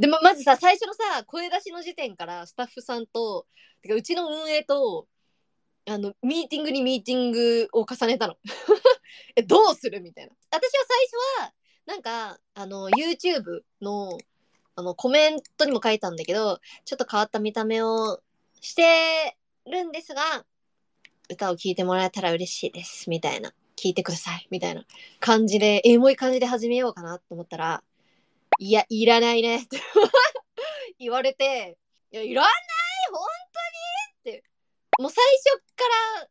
でもまずさ最初のさ声出しの時点からスタッフさんとてかうちの運営とあのミーティングにミーティングを重ねたの えどうするみたいな私は最初はなんかあの YouTube のあのコメントにも書いたんだけどちょっと変わった見た目をしてるんですが歌を聴いてもらえたら嬉しいですみたいな聞いてくださいみたいな感じでエモい感じで始めようかなと思ったらいや、いらないねって 言われて、いや、いらない本当にって。もう最初から、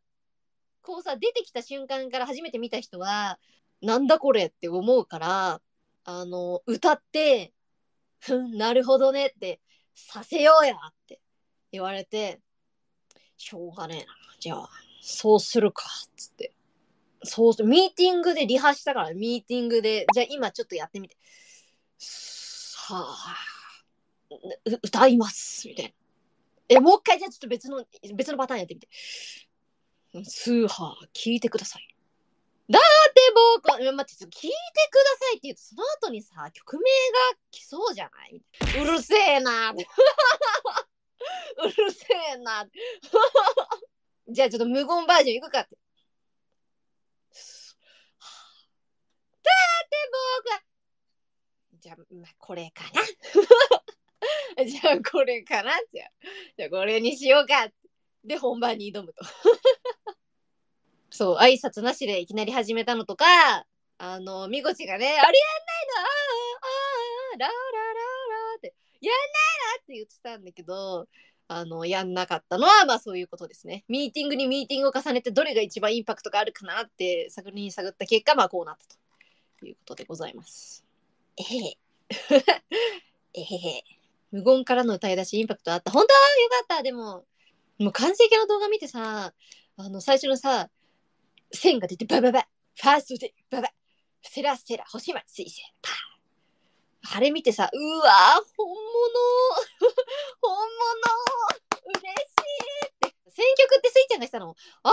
こうさ、出てきた瞬間から初めて見た人は、なんだこれって思うから、あの、歌って、ふん、なるほどねって、させようやって言われて、しょうがねえな。じゃあ、そうするか、つって。そう、ミーティングでリハしたから、ミーティングで、じゃあ今ちょっとやってみて。はあ、歌いますみたいな。え、もう一回じゃあちょっと別の、別のパターンやってみて。スーハー、聞いてください。だって僕、待って、聞いてくださいって言うと、その後にさ、曲名が来そうじゃないうるせえな うるせえな じゃあちょっと無言バージョンいくかって。じゃあ、まあ、これかな じゃあこれかなじゃあじゃあこれにしようかで本番に挑むと そう挨拶なしでいきなり始めたのとかあのみこちがね「あれやんないのああああララララ」って「やんないの?」って言ってたんだけどあのやんなかったのはまあそういうことですねミーティングにミーティングを重ねてどれが一番インパクトがあるかなって作品に探った結果まあこうなったということでございます。えへへ。えへへ。無言からの歌い出しインパクトあった。本当はよかったでも、もう完成形の動画見てさ、あの、最初のさ、線が出てバババファーストでババセラセラ星町水星パあれ見てさ、うわ本物 本物嬉しいって選曲ってスイちゃんがしたのああま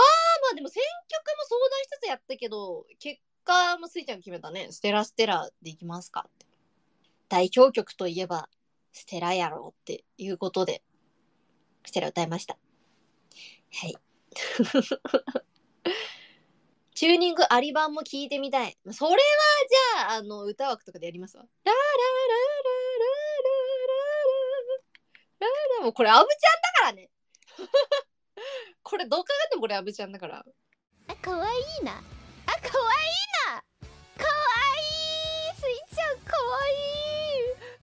あでも選曲も相談しつつやったけど結もスイちゃん決めたね。ステラステラでいきますかって。代表曲といえば、ステラやろっていうことで、ステラ歌いました。はい。チューニングアリバンも聞いてみたい。それはじゃあ、あの、歌枠とかでやりますわ。ララララララララもうこれアブちゃんだからね。これどう考えてもこれアブちゃんだから。あ、かわいいな。あ、かわいい。